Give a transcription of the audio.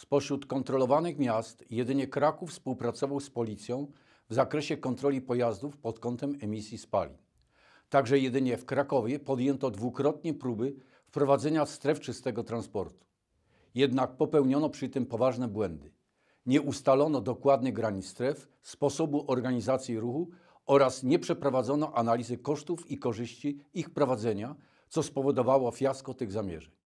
Spośród kontrolowanych miast jedynie Kraków współpracował z policją w zakresie kontroli pojazdów pod kątem emisji spalin. Także jedynie w Krakowie podjęto dwukrotnie próby wprowadzenia stref czystego transportu. Jednak popełniono przy tym poważne błędy. Nie ustalono dokładnych granic stref, sposobu organizacji ruchu oraz nie przeprowadzono analizy kosztów i korzyści ich prowadzenia, co spowodowało fiasko tych zamierzeń.